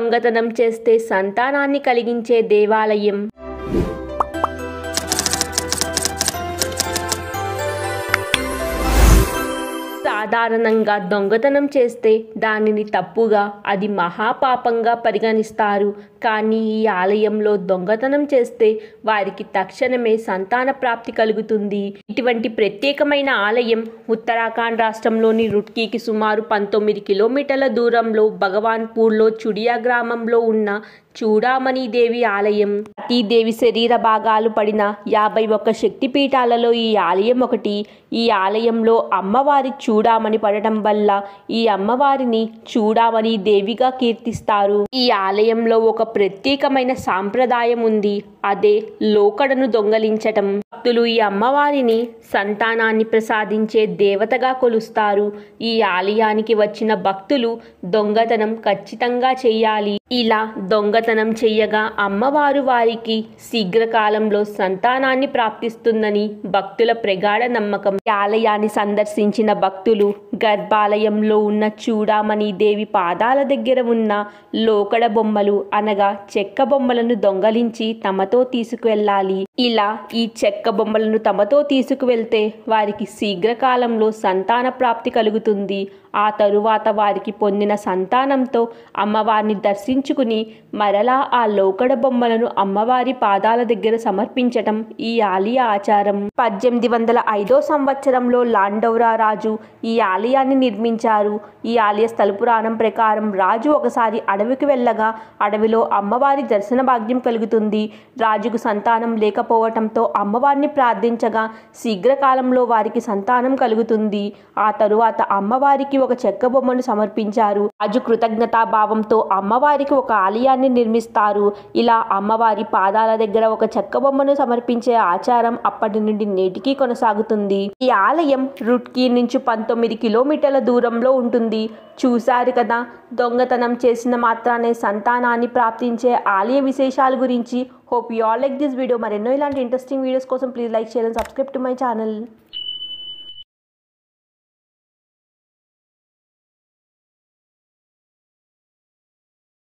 దొంగతనం చేస్తే సంతానాన్ని కలిగించే దేవాలయం సాధారణంగా దొంగతనం చేస్తే దానిని తప్పుగా అది మహాపాపంగా పరిగణిస్తారు కానీ ఈ ఆలయంలో దొంగతనం చేస్తే వారికి తక్షణమే సంతాన ప్రాప్తి కలుగుతుంది ఇటువంటి ప్రత్యేకమైన ఆలయం ఉత్తరాఖండ్ రాష్ట్రంలోని రుట్కీకి సుమారు పంతొమ్మిది కిలోమీటర్ల దూరంలో భగవాన్పూర్లో చుడియా గ్రామంలో ఉన్న దేవి ఆలయం దేవి శరీర భాగాలు పడిన యాభై ఒక్క శక్తిపీఠాలలో ఈ ఆలయం ఒకటి ఈ ఆలయంలో అమ్మవారి చూడామణి పడటం వల్ల ఈ అమ్మవారిని చూడామణి దేవిగా కీర్తిస్తారు ఈ ఆలయంలో ఒక ప్రత్యేకమైన సాంప్రదాయం ఉంది అదే లోకడను దొంగలించటం భక్తులు ఈ అమ్మవారిని సంతానాన్ని ప్రసాదించే దేవతగా కొలుస్తారు ఈ ఆలయానికి వచ్చిన భక్తులు దొంగతనం ఖచ్చితంగా చేయాలి ఇలా దొంగతనం చేయగా అమ్మవారు వారికి శీఘ్రకాలంలో సంతానాన్ని ప్రాప్తిస్తుందని భక్తుల ప్రగాఢ నమ్మకం ఆలయాన్ని సందర్శించిన భక్తులు గర్భాలయంలో ఉన్న చూడామణి దేవి పాదాల దగ్గర ఉన్న లోకడ బొమ్మలు అనగా చెక్క బొమ్మలను దొంగలించి తమ తమతో తీసుకువెళ్ళాలి ఇలా ఈ చెక్క బొమ్మలను తమతో తీసుకువెళ్తే వారికి శీఘ్రకాలంలో సంతాన ప్రాప్తి కలుగుతుంది ఆ తరువాత వారికి పొందిన సంతానంతో అమ్మవారిని దర్శించుకుని మరలా ఆ లోకడ బొమ్మలను అమ్మవారి పాదాల దగ్గర సమర్పించటం ఈ ఆలయ ఆచారం పద్దెనిమిది వందల ఐదో సంవత్సరంలో లాండౌరా రాజు ఈ ఆలయాన్ని నిర్మించారు ఈ ఆలయ స్థల పురాణం ప్రకారం రాజు ఒకసారి అడవికి వెళ్ళగా అడవిలో అమ్మవారి దర్శన భాగ్యం కలుగుతుంది రాజుకు సంతానం లేకపోవటంతో అమ్మవారిని ప్రార్థించగా శీఘ్రకాలంలో వారికి సంతానం కలుగుతుంది ఆ తరువాత అమ్మవారికి ఒక చెక్క బొమ్మను సమర్పించారు రాజు కృతజ్ఞతాభావంతో అమ్మవారికి ఒక ఆలయాన్ని నిర్మిస్తారు ఇలా అమ్మవారి పాదాల దగ్గర ఒక చెక్క బొమ్మను సమర్పించే ఆచారం అప్పటి నుండి నేటికి కొనసాగుతుంది ఈ ఆలయం రుట్కీ నుంచి పంతొమ్మిది కిలోమీటర్ల దూరంలో ఉంటుంది చూశారు కదా దొంగతనం చేసిన మాత్రానే సంతానాన్ని ప్రాప్తించే ఆలయ విశేషాల గురించి hope you all like this video మరెన్నో ఇలాంటి ఇంట్రెస్టింగ్ వీడియోస్ కోసం ప్లీజ్ లైక్ చేయాలని సబ్స్క్రైబ్ టు మై ఛానల్